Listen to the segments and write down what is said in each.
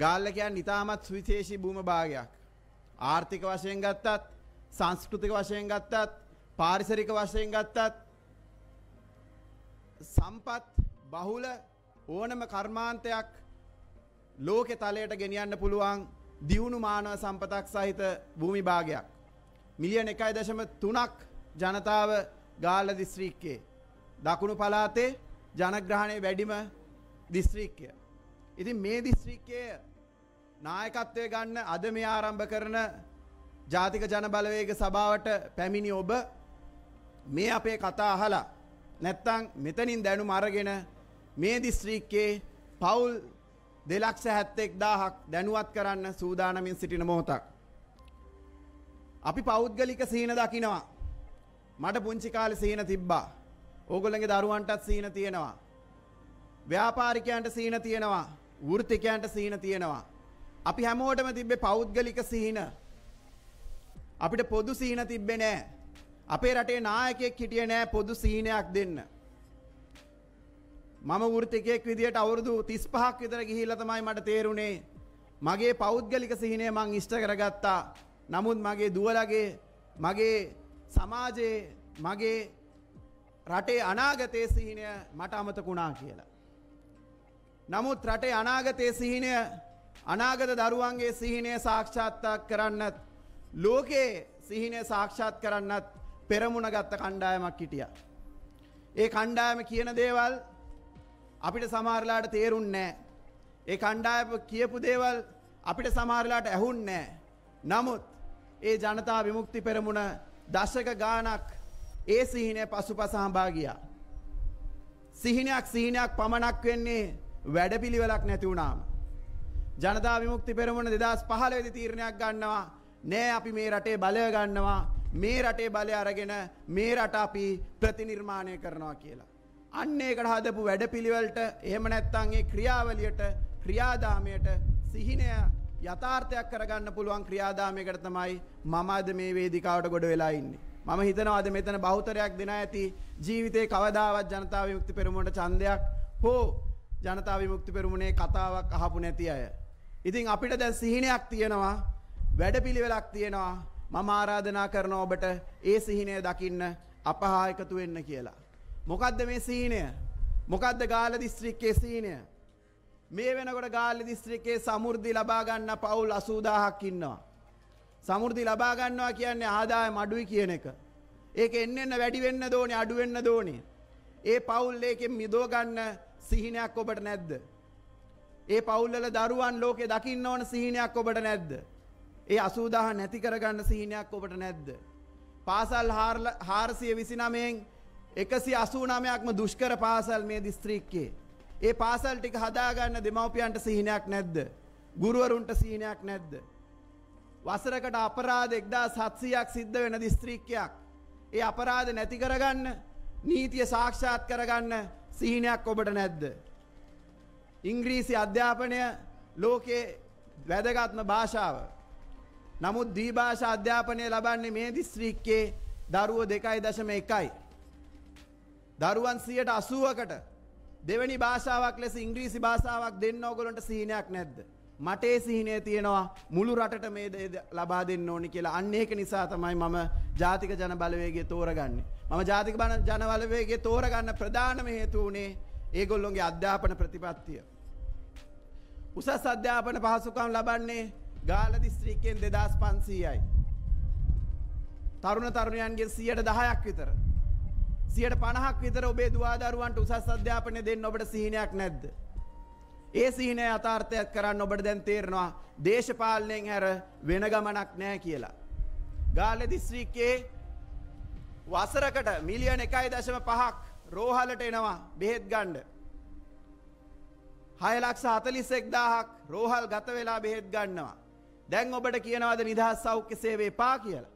ගාල්ල කියන්නේ ඊටමත් සුවිශේෂී භූම භාගයක්. ආර්ථික වශයෙන් ගත්තත්, සංස්කෘතික වශයෙන් ගත්තත්, පාරිසරික වශයෙන් ගත්තත් සම්පත් බහුල ඕනම කර්මාන්තයක් ලෝකේ තලයට ගෙනියන්න පුළුවන් දියුණු මානව සම්පතක් සහිත භූමි භාගයක්. මිලියන 1.3ක් ජනතාව ගාල්ල දිස්ත්‍රික්කයේ දකුණු පළාතේ ජනග්‍රහණය වැඩිම දිස්ත්‍රික්කය. ඉතින් මේ දිස්ත්‍රික්කයේ නායකත්වය ගන්න අද මේ ආරම්භ කරන ජාතික ජනබලවේග සභාවට පැමිණි ඔබ මේ අපේ කතා අහලා නැත්තං මෙතනින් දැනුම අරගෙන මේ දිස්ත්‍රික්කේ පවුල් දෙලක්ෂ හැත්තෙක් දාහක් දැනුවත් කරන්න සූදානමින් සිටින මොහොතක්. අපි පෞද්ගලික සීන දකිනවා. මට පුංචි කාලේ සීන තිබ්බා. ඕගොල්ලන්ගේ දරුවන්ටත් සීන තියෙනවා. ව්‍යාපාරිකයන්ට සීන තියෙනවා. වෘතිකයන්ට සිහින තියෙනවා. අපි හැමෝටම තිබ්බේ පෞද්ගලික සිහින. අපිට පොදු සිහින තිබ්බේ නෑ. අපේ රටේ නායකයෙක් හිටියේ නෑ පොදු සිහිනයක් දෙන්න. මම වෘතිකයෙක් විදියට අවුරුදු 35ක් විතර ගිහිල්ලා තමයි මට තේරුනේ මගේ පෞද්ගලික සිහිනය මං ඉෂ්ට කරගත්තා. නමුත් මගේ දුවලගේ මගේ සමාජයේ මගේ රටේ අනාගතයේ සිහිනය මට අමතකුණා කියලා. නමුත් රටේ අනාගතයේ සිහිනය අනාගත දරුවන්ගේ සිහිනය සාක්ෂාත්තාක් කරන්නත් ලෝකයේ සිහිනය සාක්ෂාත් කරන්නත් පෙරමුණ ගත්ත කණ්ඩායමක් හිටිය. ඒ කණ්ඩායම කියන දේවල් අපිට සමාරලාට තේරුන් නෑ. ඒ කණ්ඩායම කියපු දේවල් අපිට සමාරලාට ඇහුන් නෑ. නමුත් ඒ ජනතා විමුක්ති පෙරමුණ දශක ගානක් ඒ සිහිනය පසු පසහභාගියා. සිහිනයක් සිහිනයක් පමණක් වෙන්නේ වැඩපිළිවෙලක් නැති වුණාම. ජනතා විමුක්ති පෙරමුණ දෙදස් පහලවෙදි තීරණයක් ගන්නවා නෑ අපි මේ රටේ බලය ගන්නවා මේ රටේ බලය අරගෙන මේ රට අපි ප්‍රතිනිර්මාණය කරනවා කියලා. අන්න ඒකට හදපු වැඩපිළිවෙලට එහෙම නැත්තං ඒ ක්‍රියාවලියට ක්‍රියාදාමයට සිහිනය යථාර්ථයක් කරගන්න පුළුවන් ක්‍රියාදාමයකට තමයි මම අද මේ වේදිකාවට ගොඩ වෙලා ඉන්නේ. මම හිතනවාද මෙතන බෞතරයක් දෙන ඇති ජීවිතේ කවදාවත් ජනතාව යුක්ති පෙරමුණට ඡන්දයක් හෝ ජනතා විමුක්ති පෙරමුණේ කතාවක් අහපු නැති අය. ඉතින් අපිට දැන් සිහිනයක් තියෙනවා වැඩපිළිවෙලක් තියෙනවා මම ආරාධනා කරන ඔබට ඒ සිහිනය දකින්න අපහා එකතු වෙන්න කියලා. මොකද්ද මේ සිහිනය? මොකද්ද ගාල්ල දිස්ත්‍රික්කයේ සිහිනය? මේ වෙනකොට ගාල්ල දිස්ත්‍රික්කයේ සමෘද්ධි ලබා ගන්න පවුල් 80000ක් ඉන්නවා. සමෘද්ධි ලබා ගන්නවා කියන්නේ ආදායම අඩුයි කියන එක. ඒක එන්න එන්න වැඩි වෙන්න දෝනේ අඩු වෙන්න දෝනේ. ඒ පවුල් එකෙන් මිදව ගන්න සිහිනයක් ඔබට නැද්ද? ඒ පවුල්වල දරුවන් ලෝකේ දකින්න ඕන සිහිනයක් ඔබට නැද්ද? ඒ 80000 නැති කරගන්න සිහිනයක් ඔබට නැද්ද? පාසල් 429න් 189ක්ම දුෂ්කර පාසල් මේ දිස්ත්‍රික්කයේ. ඒ පාසල් ටික හදාගන්න දෙමව්පියන්ට සිහිනයක් නැද්ද? ගුරුවරුන්ට සිහිනයක් නැද්ද? වසරකට අපරාධ 1700ක් සිද්ධ වෙන දිස්ත්‍රික්කයක්. ඒ අපරාධ නැති කරගන්න නීතිය සාක්ෂාත් කරගන්න සිහිනයක් ඔබට නැද්ද. ඉංග්‍රීසි අධ්‍යාපනය ලෝකයේ වැදගත්ම භාෂාව. නමුත් දීභාෂා අධ්‍යාපනය ලබන්නේ මේ දිස්ත්‍රික්කේ දරුව දෙකයි දශම එකයි. දරුවන් සියයට අසුවකට දෙවැනි භාෂාවක් ලෙස ඉංග්‍රීසි භාෂාවක් දෙන්න ඕගොලොන්ට සිහිනයක් නැද්ද. මටේ සිහිනය තියෙනවා මුළු රටට මේ ලබා දෙන්න ඕනි කියලා අන්න ඒක නිසා තමයි මම ජාතික ජනබලවේගේ තෝරගන්නේ. මම ජාතික බණ ජනවලවේගේ තෝරගන්න ප්‍රධානම හේතු වුණේ ඒගොල්ලොන්ගේ අධ්‍යාපන ප්‍රතිපත්තිය. උසස් අධ්‍යාපන පහසුකම් ලබන්නේ ගාල දිස්ත්‍රික්කයෙන් දෙදස් පන්සීයයි. තරුණ තරුණයන්ගේ සියට දහයක් විතර. සියට පණහක් විතර ඔබේ දවාදරුවන්ට උසස් අධ්‍යාපනය දෙන්න ඔබට සිහිනයක් නැද්ද. ඒ සිහිනය අතාර්ථයක් කරන්න ඔබට දැන් තේරෙනවා දේශපාලනයෙන් හැර වෙන ගමනක් නැහැ කියලා. ගාල්ල දිස්ත්‍රික්කයේ වසරකට මිලියන 1.5ක් රෝහලට එනවා බෙහෙත් ගන්න. 641000ක් රෝහල් ගත වෙලා බෙහෙත් ගන්නවා. දැන් ඔබට කියනවාද නිදහස් සෞඛ්‍ය සේවය එපා කියලා?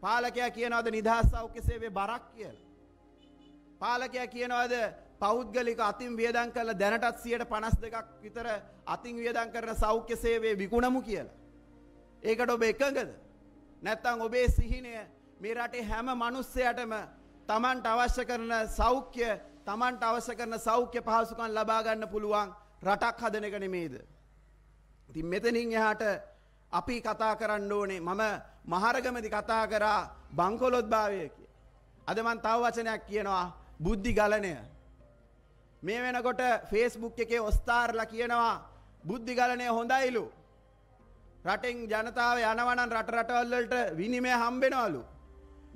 පාලකයා කියනවාද නිදහස් සෞඛ්‍ය සේවය බරක් කියලා? පාලකයා කියනවාද පෞද්ගලික අතින් වියදන් කරලා දැනටත් 152ක් විතර අතින් වියදන් කරන සෞඛ්‍ය සේවයේ විකුණමු කියලා. ඒකට ඔබ එකඟද? නැත්නම් ඔබේ සිහිනය මේ රටේ හැම මිනිස්සයටම Tamanට අවශ්‍ය කරන සෞඛ්‍ය Tamanට අවශ්‍ය කරන සෞඛ්‍ය පහසුකම් ලබා ගන්න පුළුවන් රටක් හදන එක නෙමේද? ඉතින් මෙතනින් එහාට අපි කතා කරන්න ඕනේ මම මහරගමදි කතා කරා බංකොලොත් භාවය කිය. අද මන් තව වචනයක් කියනවා බුද්ධි ගලණය මේ වෙනකොට ෆේස්බුක් එකේ ඔස්ථාර්ලා කියනවා බුද්ධිගලනය හොඳයිලු. රටෙන් ජනතාව යනවනන් රට රටවල්ලට විනිමය හම්බෙනවලු.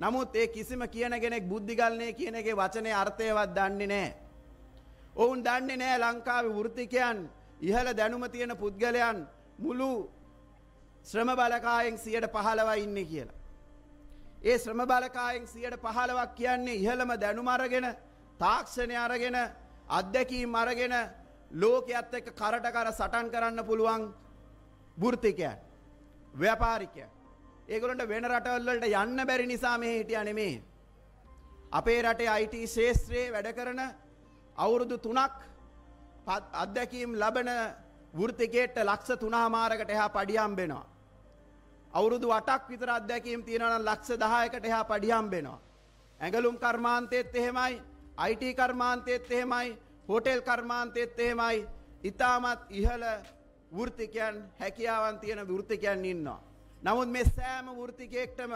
නමුත් ඒ කිසිම කියන කෙනෙක් බුද්ධිගලනය කියන එක වචනය අර්ථයවත් දන්නේ නෑ. ඔවුන් දන්නේ නෑ ලංකාවේ වෘතිකයන් ඉහළ දැනුම තියෙන පුද්ගලයන් මුළු ශ්‍රම බලකායෙන් සියට පහළව ඉන්න කියලා. ඒ ශ්‍රම බලකායෙන් සියට පහළවක් කියන්නේ ඉහළම දැනුම අරගෙන තාක්ෂණය අරගෙන අත්දැකීම් අරගෙන ලෝකයේත් එක්ක කරට කර සටන් කරන්න පුළුවන් වෘත්තිකයන් ව්‍යාපාරිකයන් ඒගොල්ලන්ට වෙන රටවල් වලට යන්න බැරි නිසා මෙහි හිටියා නෙමේ අපේ රටේ IT ශාස්ත්‍රයේ වැඩ කරන අවුරුදු 3ක් අත්දැකීම් ලබන වෘත්තිකයට ලක්ෂ 3මාරකට එහා පඩියම් වෙනවා අවුරුදු 8ක් විතර අත්දැකීම් තියෙනවා නම් ලක්ෂ 10කට එහා පඩියම් වෙනවා ඇඟලුම් කර්මාන්තයේත් එහෙමයි IT කර්මාන්තයේත් එහෙමයි හෝටෙල් කර්මාන්තයේත් එහෙමයි ඉතාමත් ඉහළ වෘත්තිකයන් හැකියාවන් තියෙන වෘත්තිකයන් ඉන්නවා. නමුත් මේ සෑම වෘත්තිකයෙක්ටම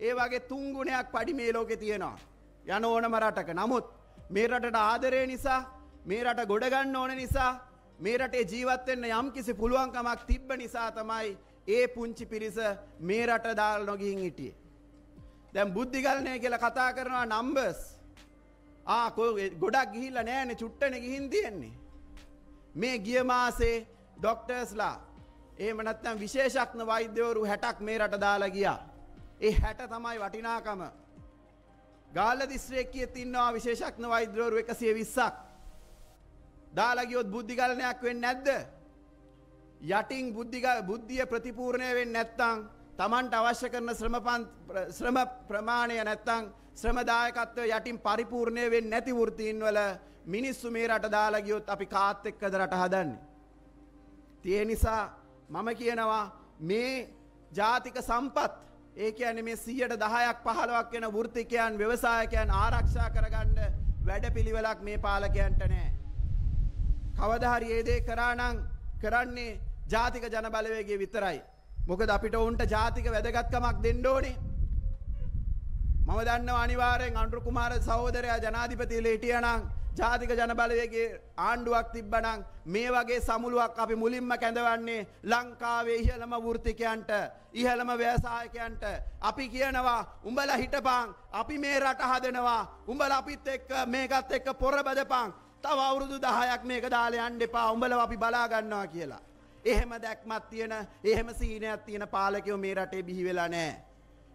ඒ වගේ තුන් ගුණයක් පඩි මේ ලෝකේ තියෙනවා. යන ඕනම රටක. නමුත් මේ රටට ආදරය නිසා මේ රට ගොඩ ගන්න ඕන නිසා මේ රටේ ජීවත් වෙන්න යම්කිසි පුළුවන්කමක් තිබ්බ නිසා තමයි ඒ පුංචි පිරිස මේ රට දාලා නොගිහින් හිටියේ. දැන් බුද්ධිගලණය කියලා කතා කරනවා නම්බර්ස් ආකොය ගොඩක් ගිහිල්ල නෑනෙ චුට්ටන ගිහින් තියෙන්නේ. මේ ගිය මාසේ ඩොක්ටර්ස්ලා ඒ මනත්තම් විශේෂක්න වෛද්‍යවරු හැටක් මේ රට දාලා ගියා. ඒ හැට තමයි වටිනාකම. ගාල්ල දිස්ත්‍රේක්කය තින්නවා විශේෂක්න වෛද්‍යවරු එකසිය විස්සක්. දාලගියොත් බුද්ධිගලනයක් වෙන් නැද්ද. යටින් බුද්ධිය ප්‍රතිපූර්ණය වෙන් නැත්තං තමන්ට අවශ්‍ය කරන ශ්‍රම ප්‍රමාණය නැත්තං ශ්‍රමදායකත්වය යටින් පරිපූර්ණය වෙන් නැති වෘතීන්වල මිනිස්සු මේ රට දාලගියොත් අපි කාත් එක්කද රට හදන්නේ. තිය නිසා මම කියනවා මේ ජාතික සම්පත් ඒක ඇන මේ සියට දහයක් පහලවක් වෙන වෘතිකයන් ව්‍යවසායකයන් ආරක්ෂා කරගන්න වැඩ පිළිවෙලක් මේ පාලකයන්ට නෑ. කවදහරි ඒදේ කරානං කරන්නේ ජාතික ජනබලවේගේ විතරයි. මොකද අපිට ඔවුන්ට ජාතික වැදගත්කමක් දෙන්න ඕනේ මම දන්නව අනිවාරයෙන් අන්ඩු කුමාර සහෝදරයා ජනාධිපතිල හිටියනං ජාතික ජනබලයගේ ආණ්ඩුවක් තිබ්බනං මේ වගේ සමුළුවක් අපි මුලින්ම කැඳවන්නේ ලංකාවේ ඉහළම වෘතිකයන්ට ඉහළම ව්‍යවසායකයන්ට අපි කියනවා උඹල හිටපං අපි මේ රට හදනවා උඹල අපිත් එක්ක මේකත් එක්ක පොරබදපං තව අවුරුදු දහයක් මේක දාලේ යන්න එපා උඹල අපි බලාගන්නවා කියලා. එහෙම දැක්මත් තියෙන එහෙම සීනයක් තියෙන පාලකයෝ මේ රටේ බිහි වෙලා නෑ.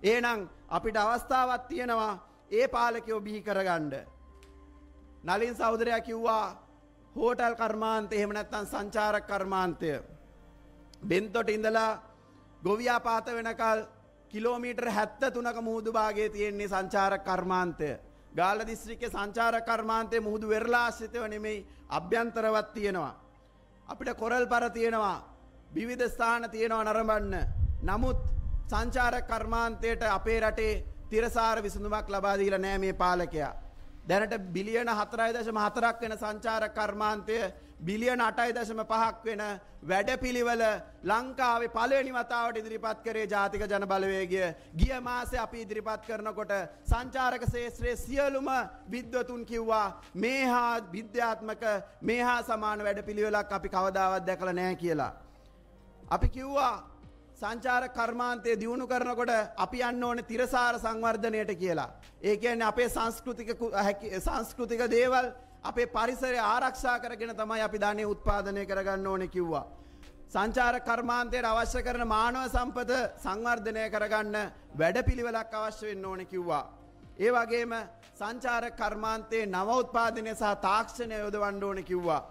ඒනං අපිට අවස්ථාවත් තියෙනවා ඒ පාලකයෝ බිහි කරගණ්ඩ. නලින් සෞදරයක් කිව්වා හෝටල් කර්මාන්තය එහෙම නැත්තන් සංචාරක කර්මාන්තය. බෙන්තොට ඉඳලා ගොවියාපාත වෙනකල් කිලෝමීටර් හැත්ත තුනක මුහුදු භාගේ තියෙන්නේ සංචාරක කර්මාන්තය. ගාල දිස්ත්‍රික්කේ සංචාරක කර්මාන්තය මුහුදු වෙරලාශ්‍රිතව නෙමෙයි අභ්‍යන්තරවත් තියෙනවා. අපිට කොරල් පර තියෙනවා විවිධ ස්ථාන තියෙනවා නරඹන්න. නමුත් සංචාර කර්මාන්තයට අපේ රටේ තිරසාර විසඳුමක් ලබා දීලා නැහැ මේ පාලකයා. දැනට බිලියන 4.4ක් වෙන සංචාර කර්මාන්තය බිලියන 8.5ක් වෙන වැඩපිළිවෙල ලංකාවේ පළවෙනි වතාවට ඉදිරිපත් කරේ ජාතික ජනබලවේගය. ගිය මාසේ අපි ඉදිරිපත් කරනකොට සංචාරක ශාස්ත්‍රයේ සියලුම විද්වතුන් කිව්වා මේ හා විද්‍යාත්මක මේ හා සමාන වැඩපිළිවෙලක් අපි කවදාවත් දැකලා නැහැ කියලා. අපි කිව්වා සංචාර කර්මාන්තය දියුණු කරනකොට අපි අන්න ඕන තිරසාර සංවර්ධනයට කියලා. ඒකන්න අපේ සංස්කෘතික සංස්කෘතික දේවල් අපේ පරිසරය ආරක්ෂා කරගෙන තමයි අපි ධනය උත්පාදනය කරගන්න ඕන කිව්වා. සංචාර කර්මාන්තයට අවශ්‍ය කරන මානව සම්පත සංවර්ධනය කරගන්න වැඩ පිළිවෙලක් අවශ්‍ය වෙන්න ඕන කිව්වා. ඒ වගේම සංචාර කර්මාන්තයේ නව උත්පාදනය සහ තාක්ෂණය යොදවන්න ඕන කිව්වා.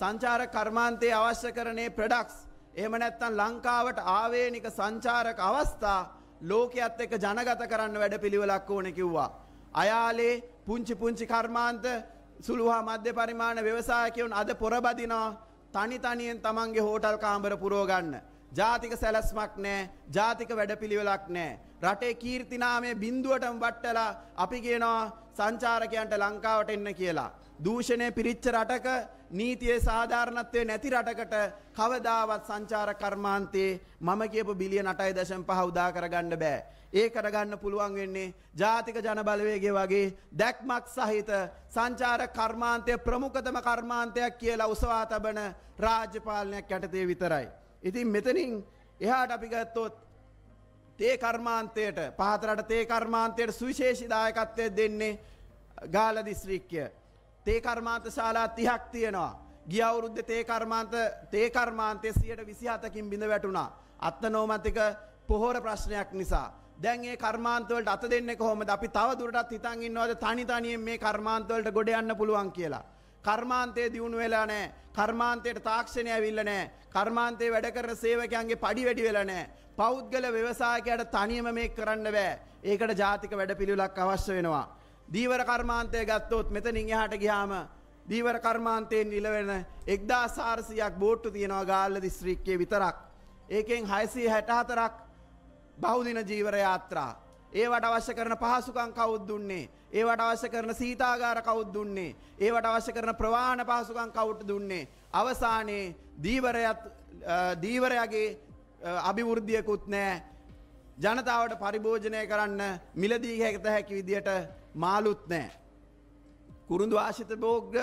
සංචාර කර්මාන්තයේ අවශ්‍ය කරනේ ප්‍රඩක්ස් එහෙම නැත්තන් ලංකාවට ආවේනික සංචාරක අවස්ථා ලෝකයත් එක්ක ජනගත කරන්න වැඩ පිළිවෙලක් ඕන කිව්වා. අයාලේ පුංචි පුංචි කර්මාන්ත සුළුහා මධ්‍ය පරිමාණ ව්‍යවසායකයවුන් අද පොරබදිනවා තනි තනියෙන් තමන්ගේ හෝටල් කාම්බර පුරෝගන්න. ජාතික සැලස්මක් නෑ ජාතික වැඩපිළිවෙලක් නෑ. රටේ කීර්තිනාමය බින්දුවටම වට්ටලා අපි කියනවා සංචාරකයන්ට ලංකාවට එන්න කියලා. දූෂණය පිරිච්ච රටක නීතියේ සාධාරණත්වය නැති රටකට කවදාවත් සංචාර කර්මාන්තයේ මම කියපු බිලියන 8.5 උදා කරගන්න බෑ. ඒ කරගන්න පුළුවන් වෙන්නේ ජාතික ජනබලවේගය වගේ දැක්මක් සහිත සංචාර කර්මාන්තය ප්‍රමුඛතම කර්මාන්තයක් කියලා උසවා තබන රාජ්‍ය පාලනයක් යටතේ විතරයි. ඉතින් මෙතනින් එහාට අපි ගත්තොත් තේ කර්මාන්තයට පහතරට තේ කර්මාන්තයට සුවිශේෂී දායකත්වය දෙන්නේ ගාල දිස්ත්‍රික්කය. තේ කර්මාන්ත ශාලා 30ක් තියෙනවා. ගිය අවුරුද්දේ තේ කර්මාන්ත තේ කර්මාන්තයේ 127කින් බිඳ වැටුණා. අත්නෝමතික පොහොර ප්‍රශ්නයක් නිසා. දැන් ඒ කර්මාන්ත වලට අත දෙන්නේ කොහොමද? අපි තව දුරටත් හිතන් ඉන්නවද තනි තනියෙන් මේ කර්මාන්ත වලට ගොඩ යන්න පුළුවන් කියලා? කර්මාන්තයේ දියුණු වෙලා නැහැ. කර්මාන්තයට තාක්ෂණය ඇවිල්ලා නැහැ. කර්මාන්තයේ වැඩ කරන සේවකයන්ගේ padi වැඩි වෙලා නැහැ. පෞද්ගල ව්‍යවසායකයාට තනියම මේක කරන්න බෑ. ඒකට ජාතික වැඩපිළිවෙලක් අවශ්‍ය වෙනවා. දීවර කර්මාන්තය ගත්තොත් මෙතනින් එහාට ගියාම දීවර කර්මාන්තයෙන් ඉලවෙන 1400ක් බෝට්ටු තියෙනවා ගාල්ල දිස්ත්‍රික්කයේ විතරක්. ඒකෙන් 664ක් බහුදින ජීවර යාත්‍රා. ඒවට අවශ්‍ය කරන පහසුකම් කවුද දුන්නේ? ඒවට අවශ්‍ය කරන සීතාගාර කවුද දුන්නේ? ඒවට අවශ්‍ය කරන ප්‍රවාහන පහසුකම් කවුද දුන්නේ? අවසානයේ දීවරයත් දීවරයගේ අභිවෘද්ධියකුත් නැහැ. ජනතාවට පරිභෝජනය කරන්න මිලදී හැකත හැකි විදියට මාලුත් නෑ. කුරුඳු ආශිත බෝග්ග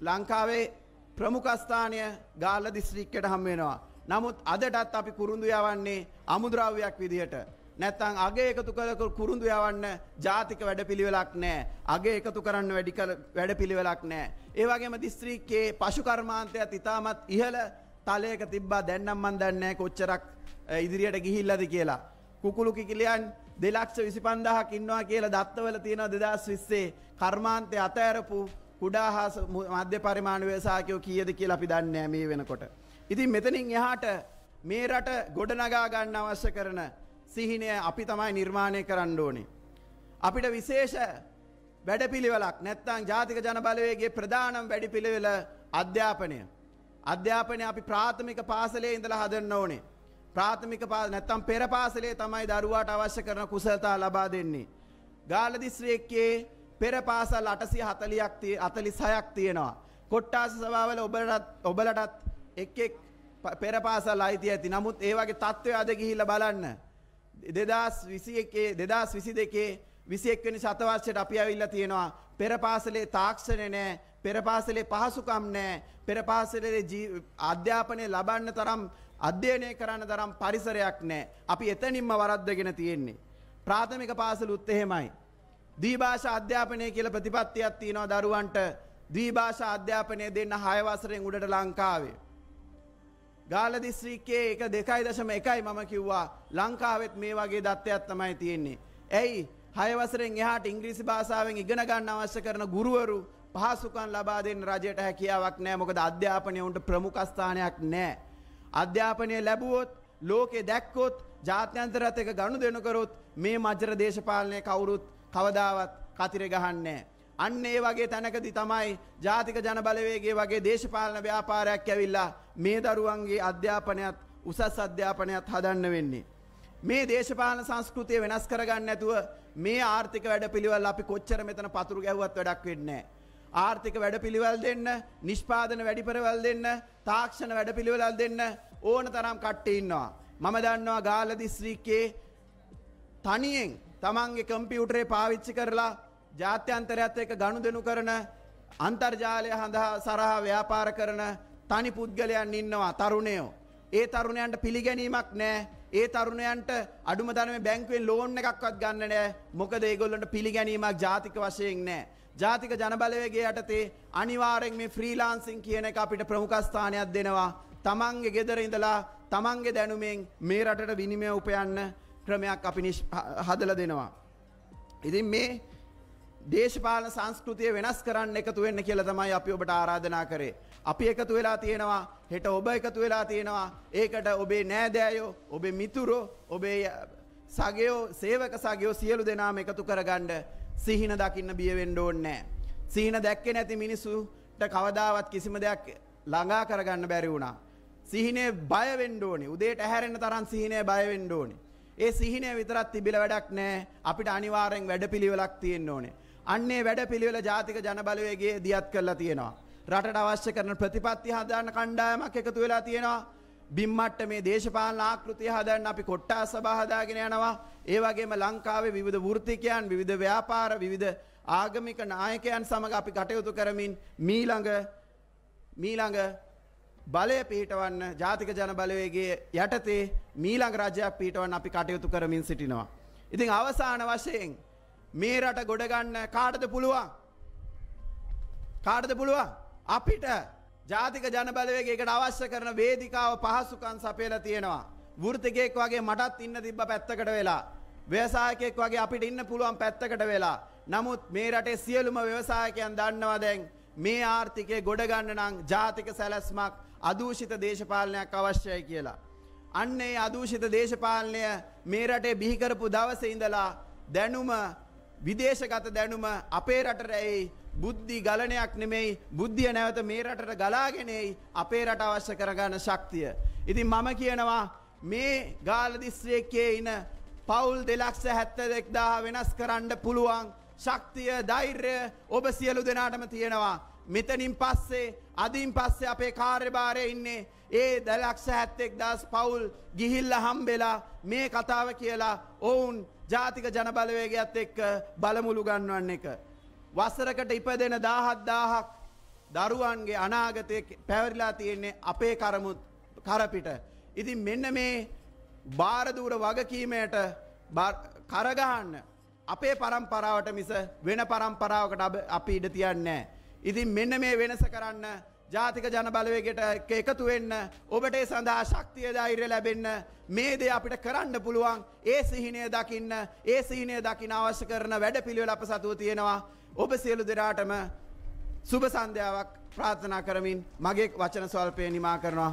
ලංකාවේ ප්‍රමුකස්ථානය ගාල දිස්ත්‍රික්කට හම් වෙනවා. නමුත් අදටත් අපි කුරුඳු යවන්නේ අමුද්‍රව්‍යයක් විදිහට. නැත්තං අගේ එකතු කළකුල් කුරුඳු යවන්න ජාතික වැඩපිළිවෙලක් නෑ. අගේ එකතු කරන්න වැඩපිළිවෙලක් නෑ. ඒවගේම දිස්ත්‍රීක්කේ පශු කර්මාන්තයක් ඉතාමත් ඉහළ තලයක තිබ්බා දැන්නම් මන් දන්නේ කොච්චරක් ඉදිරියට ගිහිල්ලද කියලා. කුකුළු කිකිලයන් දෙලක්ෂ විසිපන්දහක් ඉන්නවා කියලා දත්තවල තියෙනවා දෙදස් විස්සේ කර්මාන්තය අතඇරපු කුඩා හා මධ්‍ය පරිමාණ වේසාකයෝ කියද කියලා අපි දන්නේ මේ වෙනකොට. ඉතින් මෙතනින් එහාට මේ රට ගොඩනගා ගන්න අවශ්‍ය කරන සිහිනය අපි තමයි නිර්මාණය කරන්න ඕනේ. අපිට විශේෂ වැඩපිළිවෙලක් නැත්තං ජාතික ජනබලවේගේ ප්‍රධානම් වැඩිපිළිවෙල අධ්‍යාපනය. අධ්‍යාපනය අපි ප්‍රාථමික පාසලේ ඉඳලා හදන්න ඕනේ. ප්‍රාථමික නැත්තම් පෙර පාසලේ තමයි දරුවාට අවශ්‍ය කරන කුසලතා ලබා දෙන්නේ. ගාල්ල දිස්ත්‍රික්කයේ පෙර පාසල් 840ක් 46ක් තියෙනවා. කොට්ටාස සභාවල ඔබලටත් ඔබලටත් එක් එක් පෙර පාසල් අයිතිය ඇති. නමුත් ඒ වගේ තත්ත්වය අද ගිහිල්ලා බලන්න. 2021 2022 21 වෙනි ශතවර්ෂයට අපි ඇවිල්ලා තියෙනවා. පෙර පාසලේ තාක්ෂණය නැහැ. පෙර පාසලේ පහසුකම් නැහැ. පෙර පාසලේ අධ්‍යාපනය ලබන්න තරම් අධ්‍යයනය කරන්න තරම් පරිසරයක් නෑ අපි එතනින්ම වරද්දගෙන තියෙන්නේ. ප්‍රාථමික පාසලුත් එහෙමයි. දීභාෂා අධ්‍යාපනය කියල ප්‍රතිපත්තියක් තියෙනවා දරුවන්ට දීභාෂා අධ්‍යාපනය දෙන්න හයවසරෙන් උඩට ලංකාවේ. ගාලදිස්ත්‍රීකයේ එක දෙකයි දශම එකයි මම කිව්වා ලංකාවෙත් මේ වගේ දත්තයක් තමයි තියෙන්නේ. ඇයි හයවසරෙන් එහාට ඉංග්‍රීසි භාෂාවෙන් ඉගෙන ගන්න අවශ්‍ය කරන ගුරුවරු පහසුකම් ලබා දෙන්න රජයට හැකියාවක් නැහැ. මොකද අධ්‍යාපනය උන්ට ප්‍රමුඛ ස්ථානයක් නැහැ. අධ්‍යාපනය ලැබුවොත් ලෝකේ දැක්කොත් ජාත්‍යන්තරත් එක ගනුදෙනු කරොත් මේ මජර දේශපාලනය කවුරුත් කවදාවත් කතිරේ ගහන්නේ අන්න ඒ වගේ තැනකදී තමයි ජාතික ජනබලවේගයේ වගේ දේශපාලන ව්‍යාපාරයක් ඇවිල්ලා මේ දරුවන්ගේ අධ්‍යාපනයත් උසස් අධ්‍යාපනයත් හදන්න වෙන්නේ. මේ දේශපාලන සංස්කෘතිය වෙනස් කරගන්න ඇතුව මේ ආර්ථික වැඩ පිළිවල් අපි කොච්චර මෙතන පතුරු ගැව්වත් වැඩක් වෙන්නේ ආර්ථික වැඩ පිළිවල් දෙන්න නිෂ්පාදන වැඩිපරවල් දෙන්න තාක්ෂණ වැඩ පිළිවලල් දෙන්න ඕන තරම් කට්ටි ඉන්නවා. මම දන්නවා ගාල්ල දිස්ත්‍රික්කයේ තනියෙන් තමන්ගේ කම්පියුටරේ පාවිච්චි කරලා ජාත්‍යන්තරයත් එක්ක ගනුදෙනු කරන අන්තර්ජාලය හඳහා සරහා ව්‍යාපාර කරන තනි පුද්ගලයන් ඉන්නවා තරුණයෝ. ඒ තරුණයන්ට පිළිගැනීමක් නෑ. ඒ තරුණයන්ට අඩුම දරම බැංකුවෙන් ලෝන් එකක්වත් ගන්න නෑ. මොකද ඒගොල්ලන්ට පිළිගැනීමක් ජාතික වශයෙන් නෑ. ජාතික ජනබලවේගේ යටතේ අනිවාර්යෙන් මේ ෆ්‍රීලාන්සින් කියන එක අපිට ප්‍රමුඛස්ථානයක් දෙනවා. තමන්ගේ ගෙදර ඉඳලා තමන්ගේ දැනුමෙන් මේ රටට විනිමය උපයන්න ක්‍රමයක් අපි හදල දෙනවා. ඉතින් මේ දේශපාල සංස්කෘතිය වෙනස් කරන්න එකතු වෙන්න කියල තමයි අපි ඔබට ආරාධනා කරේ. අපි එකතු වෙලා තියෙනවා හෙට ඔබ එකතු වෙලා තියෙනවා ඒකට ඔබේ නෑදෑයෝ ඔබේ මිතුරෝ ඔබේ සගයෝ සේවක සගයෝ සියලු දෙනාම එකතු කරගණ්ඩ සිහින දකින්න බියවෙන්ඩ ඕන්නෑ. සිහින දැක්කේ නැති මිනිසුට කවදාවත් කිසිම දෙයක් ළඟා කරගන්න බැරි වුණා. සිහිනේ බය වෙන්න ඕනේ. උදේට ඇහැරෙන්න තරම් සිහිනේ බය වෙන්න ඕනේ. ඒ සිහිනේ විතරක් තිබිලා වැඩක් නැහැ. අපිට අනිවාර්යෙන් වැඩපිළිවෙලක් තියෙන්න ඕනේ. අන්නේ වැඩපිළිවෙල ජාතික ජනබලවේගයේ දියත් කරලා තියෙනවා. රටට අවශ්‍ය කරන ප්‍රතිපත්ති හදාන්න කණ්ඩායමක් එකතු වෙලා තියෙනවා. බිම්මට්ට මේ දේශපාලන ආකෘතිය හදන්න අපි කොට්ටාස් සභා හදාගෙන යනවා. ඒ වගේම ලංකාවේ විවිධ වෘත්තිකයන්, විවිධ ව්‍යාපාර, විවිධ ආගමික නායකයන් සමග අපි කටයුතු කරමින් මීළඟ මීළඟ බලය පීටවන්න ජාතික ජන බලවේගේ යටතේ මීලං රාජ්‍යයක් පීටවන්න අපි කටයුතු කරමින් සිටිනවා. ඉතින් අවසාන වශයෙන් මේ රට ගොඩගන්න කාටද පුළුවන්. කාටද පුළුවන් අපිට ජාතික ජන බලවේගේකට අවශ්‍ය කරන වේදිකාව පහසුකන් සපයලා තියෙනවා. වෘතිකයෙක් වගේ මටත් ඉන්න තිබ්බ පැත්තකට වෙලා. ව්‍යවසායකයෙක් වගේ අපිට ඉන්න පුළුවන් පැත්තකට වෙලා. නමුත් මේ රටේ සියලුම ව්‍යවසායකයන් දන්නවා දැන් මේ ආර්ථිකය ගොඩගන්න නම් ජාතික සැලැස්මක් අදූෂිත දේශපාලනයක් අවශ්‍යයි කියලා. අන්න ඒ අදූෂිත දේශපාලනය මේ රටේ බිහි කරපු දවසේ ඉඳලා දැනුම විදේශගත දැනුම අපේ රටට ඇයි බුද්ධි ගලණයක් නෙමෙයි බුද්ධිය නැවත මේ රටට ගලාගෙන අපේ රට අවශ්‍ය කරගන්න ශක්තිය. ඉතින් මම කියනවා මේ ගාල දිස්ත්‍රික්කයේ ඉන පවුල් 272000 වෙනස් කරන්න පුළුවන් ශක්තිය ධෛර්යය ඔබ සියලු දෙනාටම තියෙනවා. මෙතනින් පස්සේ අදින් පස්සේ අපේ කාර්යභාරයේ ඉන්නේ ඒ දලක්ෂ හැත්තෙක් දස් පවුල් ගිහිල්ල හම්බෙලා මේ කතාව කියලා ඔවුන් ජාතික ජනබලවේගයක්ත් එක්ක බලමුළු ගන්නවන්න එක. වස්සරකට ඉප දෙන දාහත් දාහක් දරුවන්ගේ අනාගතය පැවරිලා තියෙන්නේ අපේ කරමුත් කරපිට. ඉතින් මෙන්න මේ භාරදූර වගකීමයට කරගහන්න අපේ පරම්පරාවට මිස වෙන පරම්පරාවකට අපි ඉඩ තියන්නේ. ඉතින් මෙන්න මේ වෙනස කරන්න ජාතික ජනබලවේගෙට එකතු වෙන්න ඔබට සඳහා ශක්තිය ධෛර්ය ලැබෙන්න මේ දේ අපිට කරන්න පුළුවන් ඒ සිහිනය දකින්න ඒ සිහිනය දකින අවශ්‍ය කරන වැඩපිළිවෙල අප සතුව තියෙනවා ඔබ සියලු දෙනාටම සුබ සන්ධ්‍යාවක් ප්‍රාර්ථනා කරමින් මගේ වචන ස්වල්පය නිමා කරනවා